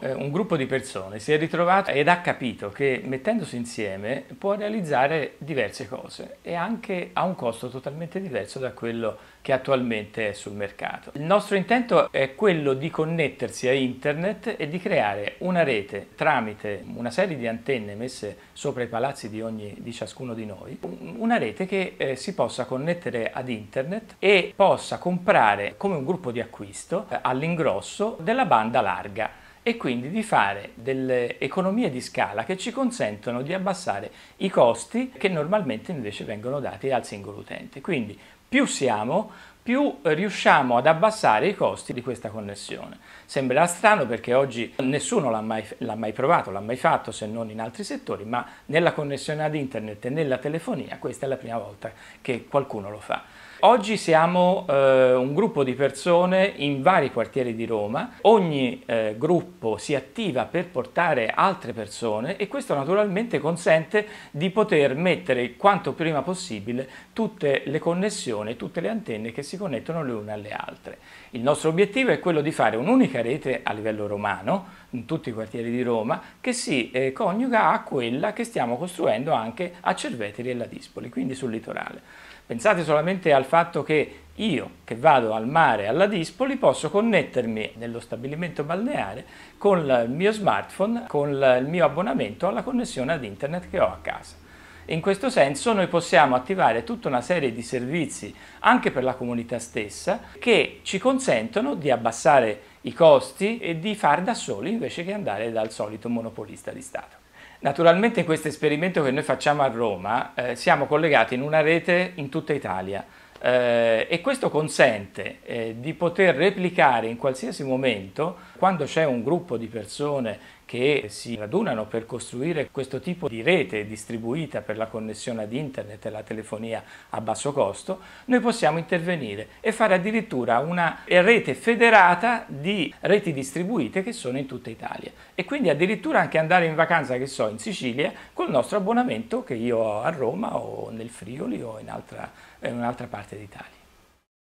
Eh, un gruppo di persone si è ritrovato ed ha capito che mettendosi insieme può realizzare diverse cose e anche a un costo totalmente diverso da quello che attualmente è sul mercato. Il nostro intento è quello di connettersi a internet e di creare una rete tramite una serie di antenne messe sopra i palazzi di, ogni, di ciascuno di noi, una rete che eh, si possa connettere ad internet e possa comprare come un gruppo di acquisto eh, all'ingrosso della banda larga e quindi di fare delle economie di scala che ci consentono di abbassare i costi che normalmente invece vengono dati al singolo utente. Quindi più siamo, più eh, riusciamo ad abbassare i costi di questa connessione. Sembrerà strano perché oggi nessuno l'ha mai, mai, provato, l'ha mai fatto se non in altri settori, ma nella connessione ad internet e nella telefonia questa è la prima volta che qualcuno lo fa. Oggi siamo eh, un gruppo di persone in vari quartieri di Roma, ogni eh, gruppo si attiva per portare altre persone e questo naturalmente consente di poter mettere quanto prima possibile tutte le connessioni stazione tutte le antenne che si connettono le une alle altre. Il nostro obiettivo è quello di fare un'unica rete a livello romano, in tutti i quartieri di Roma, che si eh, coniuga a quella che stiamo costruendo anche a Cerveteri e Ladispoli, quindi sul litorale. Pensate solamente al fatto che io che vado al mare alla Dispoli posso connettermi nello stabilimento balneare con il mio smartphone, con il mio abbonamento alla connessione ad internet che ho a casa in questo senso noi possiamo attivare tutta una serie di servizi anche per la comunità stessa che ci consentono di abbassare i costi e di far da soli invece che andare dal solito monopolista di Stato. Naturalmente in questo esperimento che noi facciamo a Roma eh, siamo collegati in una rete in tutta Italia eh, e questo consente eh, di poter replicare in qualsiasi momento quando c'è un gruppo di persone che si radunano per costruire questo tipo di rete distribuita per la connessione ad internet e la telefonia a basso costo, noi possiamo intervenire e fare addirittura una rete federata di reti distribuite che sono in tutta Italia e quindi addirittura anche andare in vacanza, che so, in Sicilia col nostro abbonamento che io ho a Roma o nel Friuli o in, altra, in un'altra parte d'Italia.